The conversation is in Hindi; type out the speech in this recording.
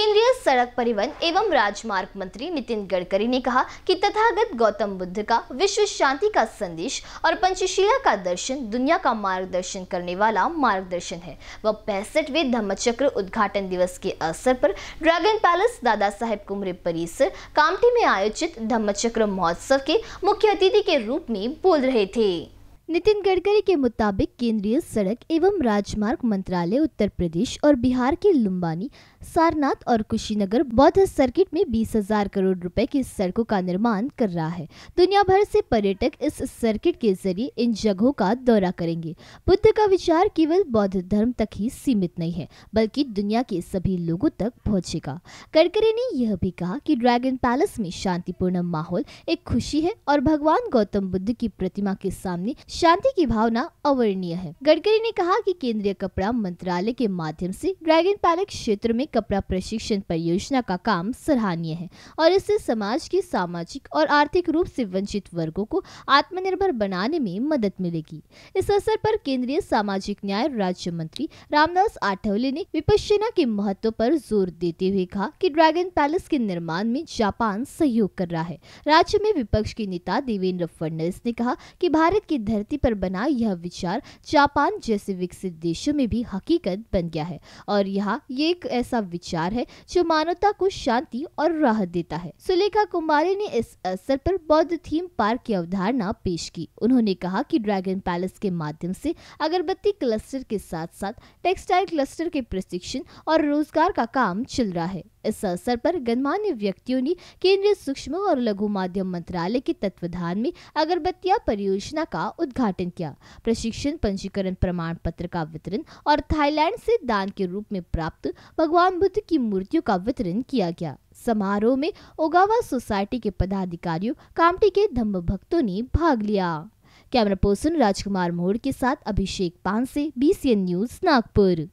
केंद्रीय सड़क परिवहन एवं राजमार्ग मंत्री नितिन गडकरी ने कहा कि तथागत गौतम बुद्ध का विश्व शांति का संदेश और पंचशीला का दर्शन दुनिया का मार्गदर्शन करने वाला मार्गदर्शन है वह पैंसठवें धम्मचक्र उद्घाटन दिवस के अवसर पर ड्रैगन पैलेस दादा साहेब कुमरे परिसर कामठी में आयोजित धम्मचक्र महोत्सव के मुख्य अतिथि के रूप में बोल रहे थे नितिन गडकरी के मुताबिक केंद्रीय सड़क एवं राजमार्ग मंत्रालय उत्तर प्रदेश और बिहार के लुम्बानी सारनाथ और कुशीनगर बौद्ध सर्किट में बीस हजार करोड़ रुपए की सड़कों का निर्माण कर रहा है दुनिया भर से पर्यटक इस सर्किट के जरिए इन जगहों का दौरा करेंगे बुद्ध का विचार केवल बौद्ध धर्म तक ही सीमित नहीं है बल्कि दुनिया के सभी लोगों तक पहुँचेगा गडकरी ने यह भी कहा की ड्रैगन पैलेस में शांतिपूर्ण माहौल एक खुशी है और भगवान गौतम बुद्ध की प्रतिमा के सामने शांति की भावना अवर्णीय है गडकरी ने कहा कि केंद्रीय कपड़ा मंत्रालय के माध्यम से ड्रैगन पैलेस क्षेत्र में कपड़ा प्रशिक्षण परियोजना का काम सराहनीय है और इससे समाज के सामाजिक और आर्थिक रूप से वंचित वर्गों को आत्मनिर्भर बनाने में मदद मिलेगी इस अवसर पर केंद्रीय सामाजिक न्याय राज्य मंत्री रामदास आठवले ने विपक्षना के महत्व पर जोर देते हुए कहा कि ड्रैगन पैलेस के निर्माण में जापान सहयोग कर रहा है राज्य में विपक्ष के नेता देवेंद्र फडणवीस ने कहा कि भारत की धरती धरती पर बना यह विचार जापान जैसे विकसित देशों में भी हकीकत बन गया है और यहाँ ये एक ऐसा विचार है जो मानवता को शांति और राहत देता है सुलेखा कुमारी ने इस अवसर पर बौद्ध थीम पार्क की अवधारणा पेश की उन्होंने कहा कि ड्रैगन पैलेस के माध्यम से अगरबत्ती क्लस्टर के साथ साथ टेक्सटाइल क्लस्टर के प्रशिक्षण और रोजगार का काम चल रहा है इस अवसर पर गणमान्य व्यक्तियों ने केंद्रीय सूक्ष्म और लघु माध्यम मंत्रालय के तत्वाधान में अगरबत्तिया परियोजना का उद्घाटन किया प्रशिक्षण पंजीकरण प्रमाण पत्र का वितरण और थाईलैंड से दान के रूप में प्राप्त भगवान बुद्ध की मूर्तियों का वितरण किया गया समारोह में ओगावा सोसाइटी के पदाधिकारियों कामटी के धम्म भक्तों ने भाग लिया कैमरा पर्सन राजकुमार मोहड़ के साथ अभिषेक पान से बीसीएन न्यूज नागपुर